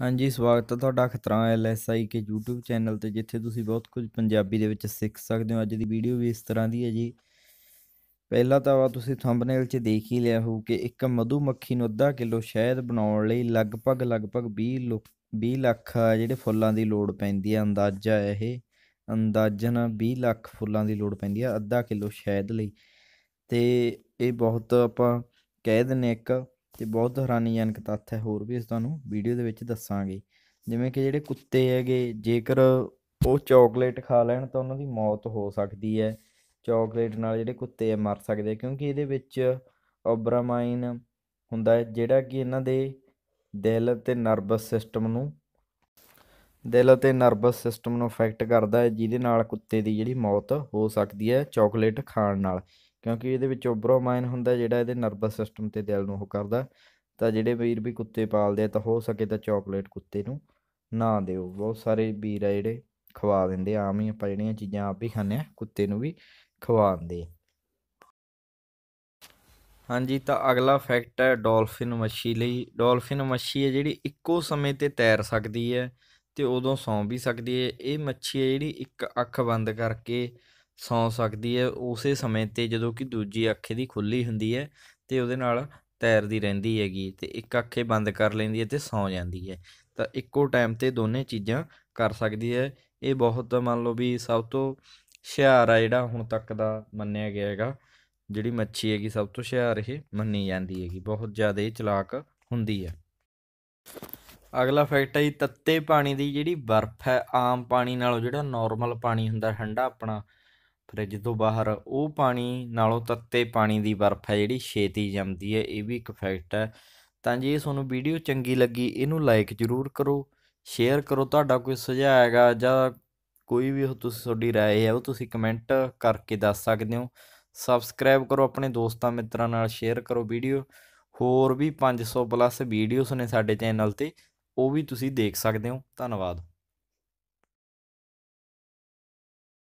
ਹਾਂਜੀ ਸਵਾਗਤ ਹੈ ਤੁਹਾਡਾ ਖਤਰਾ ਐਲਐਸਆਈ ਕੇ YouTube ਚੈਨਲ ਤੇ ਜਿੱਥੇ ਤੁਸੀਂ ਬਹੁਤ ਕੁਝ ਪੰਜਾਬੀ ਦੇ ਵਿੱਚ ਸਿੱਖ ਸਕਦੇ ਹੋ ਅੱਜ ਦੀ ਵੀਡੀਓ ਵੀ ਇਸ ਤਰ੍ਹਾਂ ਦੀ ਹੈ ਜੀ ਪਹਿਲਾ ਤਾਂ ਵਾ ਤੁਸੀਂ ਥੰਬਨੇਲ 'ਚ ਦੇਖ ਹੀ ਲਿਆ ਹੋਊ ਕਿ ਇੱਕ ਮਧੂਮੱਖੀ ਨੂੰ ਅੱਧਾ ਕਿਲੋ ਸ਼ਹਿਦ ਬਣਾਉਣ ਲਈ ਲਗਭਗ ਲਗਭਗ 20 20 ਲੱਖ ਜਿਹੜੇ ਫੁੱਲਾਂ ਦੀ ਲੋੜ ਪੈਂਦੀ ਹੈ ਅੰਦਾਜ਼ਾ ਹੈ ਇਹ ਅੰਦਾਜ਼ਨ 20 ਲੱਖ ਫੁੱਲਾਂ ਦੀ ਲੋੜ ਪੈਂਦੀ ਹੈ ਅੱਧਾ ਕਿਲੋ ਸ਼ਹਿਦ ਲਈ ਤੇ ਇਹ ਬਹੁਤ ਆਪਾਂ ਕਹਿ ਦਿੰਨੇ ਇੱਕ ਤੇ ਬਹੁਤ ਹੈਰਾਨੀਜਨਕ ਤੱਥ ਹੈ ਹੋਰ ਵੀ ਇਸ ਤੁਹਾਨੂੰ ਵੀਡੀਓ ਦੇ ਵਿੱਚ ਦੱਸਾਂਗੇ ਜਿਵੇਂ ਕਿ ਜਿਹੜੇ ਕੁੱਤੇ ਹੈਗੇ ਜੇਕਰ ਉਹ ਚਾਕਲੇਟ ਖਾ ਲੈਣ ਤਾਂ ਉਹਨਾਂ ਦੀ ਮੌਤ ਹੋ ਸਕਦੀ ਹੈ ਚਾਕਲੇਟ ਨਾਲ ਜਿਹੜੇ ਕੁੱਤੇ ਮਰ ਸਕਦੇ ਕਿਉਂਕਿ ਇਹਦੇ ਵਿੱਚ ਓਬਰਾਮਾਈਨ ਹੁੰਦਾ ਹੈ ਜਿਹੜਾ ਕਿ ਇਹਨਾਂ ਦੇ ਦਿਲ ਤੇ ਨਰਵਸ ਸਿਸਟਮ ਨੂੰ ਦਿਲ ਤੇ ਨਰਵਸ ਸਿਸਟਮ ਨੂੰ ਅਫੈਕਟ ਕਰਦਾ ਹੈ ਜਿਹਦੇ ਨਾਲ ਕੁੱਤੇ ਦੀ ਜਿਹੜੀ ਮੌਤ ਹੋ ਸਕਦੀ ਹੈ ਚਾਕਲੇਟ ਖਾਣ ਨਾਲ ਕਿਉਂਕਿ ਇਹਦੇ ਵਿੱਚ ਓਬਰੋਮਾਈਨ ਹੁੰਦਾ ਜਿਹੜਾ ਇਹਦੇ ਨਰਵਸ ਸਿਸਟਮ ਤੇ ਦਿਲ ਨੂੰ ਉਹ ਕਰਦਾ ਤਾਂ ਜਿਹੜੇ ਵੀਰ ਵੀ ਕੁੱਤੇ ਪਾਲਦੇ ਆ ਤਾਂ ਹੋ ਸਕੇ ਤਾਂ ਚਾਕਲੇਟ ਕੁੱਤੇ ਨੂੰ ਨਾ ਦਿਓ ਬਹੁਤ ਸਾਰੇ ਵੀਰ ਆ ਜਿਹੜੇ ਖਵਾ ਦਿੰਦੇ ਆਮ ਹੀ ਆਪਾਂ ਜਿਹੜੀਆਂ ਚੀਜ਼ਾਂ ਆਪ ਹੀ ਖਾਂਦੇ ਆ ਕੁੱਤੇ ਨੂੰ ਵੀ ਖਵਾ ਦਿੰਦੇ ਹਾਂਜੀ ਤਾਂ ਅਗਲਾ ਫੈਕਟ ਹੈ ਡੋਲਫਿਨ ਮੱਛੀ ਲਈ ਡੋਲਫਿਨ ਮੱਛੀ ਹੈ ਜਿਹੜੀ ਇੱਕੋ ਸਮੇਂ ਤੇ ਤੈਰ ਸਕਦੀ ਹੈ ਤੇ ਉਦੋਂ ਸੌਂ ਵੀ ਸਕਦੀ ਹੈ ਇਹ ਮੱਛੀ ਹੈ ਜਿਹੜੀ ਇੱਕ ਅੱਖ ਬੰਦ ਕਰਕੇ ਸੌ ਸਕਦੀ ਹੈ ਉਸੇ ਸਮੇਂ ਤੇ ਜਦੋਂ ਕਿ ਦੂਜੀ ਅੱਖੇ ਦੀ ਖੁੱਲੀ ਹੁੰਦੀ ਹੈ ਤੇ ਉਹਦੇ ਨਾਲ ਤੈਰਦੀ ਰਹਿੰਦੀ ਹੈਗੀ ਤੇ ਇੱਕ ਅੱਖੇ ਬੰਦ ਕਰ ਲੈਂਦੀ ਹੈ ਤੇ ਸੌ ਜਾਂਦੀ ਹੈ ਤਾਂ ਇੱਕੋ ਟਾਈਮ ਤੇ ਦੋਨੇ ਚੀਜ਼ਾਂ ਕਰ ਸਕਦੀ ਹੈ ਇਹ ਬਹੁਤ ਮੰਨ ਲਓ ਵੀ ਸਭ ਤੋਂ ਹਿਆਰ ਆ ਜਿਹੜਾ ਹੁਣ ਤੱਕ ਦਾ ਮੰਨਿਆ ਗਿਆ ਹੈਗਾ ਜਿਹੜੀ ਮੱਛੀ ਹੈਗੀ ਸਭ ਤੋਂ ਹਿਆਰ ਇਹ ਮੰਨੀ ਜਾਂਦੀ ਹੈਗੀ ਬਹੁਤ ਜ਼ਿਆਦਾ ਇਹ ਚਲਾਕ ਹੁੰਦੀ ਹੈ ਅਗਲਾ ਫੈਕਟ ਹੈ ਜੀ ਤੱਤੇ ਪਾਣੀ ਦੀ ਜਿਹੜੀ ਬਰਫ਼ ਹੈ ਆਮ ਪਾਣੀ ਨਾਲੋਂ ਜਿਹੜਾ ਨਾਰਮਲ ਪਾਣੀ ਹੁੰਦਾ ਠੰਡਾ ਆਪਣਾ ਫ੍ਰਿਜ ਤੋਂ ਬਾਹਰ ਉਹ ਪਾਣੀ ਨਾਲੋਂ ਤੱਤੇ ਪਾਣੀ ਦੀ ਬਰਫ਼ ਹੈ ਜਿਹੜੀ ਛੇਤੀ ਜੰਮਦੀ ਹੈ ਇਹ ਵੀ ਇੱਕ ਫੈਕਟ ਹੈ ਤਾਂ ਜੇ ਤੁਹਾਨੂੰ ਵੀਡੀਓ ਚੰਗੀ ਲੱਗੀ ਇਹਨੂੰ ਲਾਈਕ ਜ਼ਰੂਰ ਕਰੋ ਸ਼ੇਅਰ ਕਰੋ ਤੁਹਾਡਾ ਕੋਈ ਸੁਝਾਅ ਹੈਗਾ ਜਾਂ ਕੋਈ ਵੀ ਤੁਸੀਂ ਤੁਹਾਡੀ رائے ਹੈ ਉਹ ਤੁਸੀਂ ਕਮੈਂਟ ਕਰਕੇ ਦੱਸ ਸਕਦੇ ਹੋ ਸਬਸਕ੍ਰਾਈਬ ਕਰੋ ਆਪਣੇ ਦੋਸਤਾਂ ਮਿੱਤਰਾਂ ਨਾਲ ਸ਼ੇਅਰ ਕਰੋ ਵੀਡੀਓ ਹੋਰ ਵੀ 500 ਪਲੱਸ ਵੀਡੀਓਜ਼ ਨੇ ਸਾਡੇ ਚੈਨਲ ਤੇ ਉਹ ਵੀ ਤੁਸੀਂ ਦੇਖ ਸਕਦੇ ਹੋ ਧੰਨਵਾਦ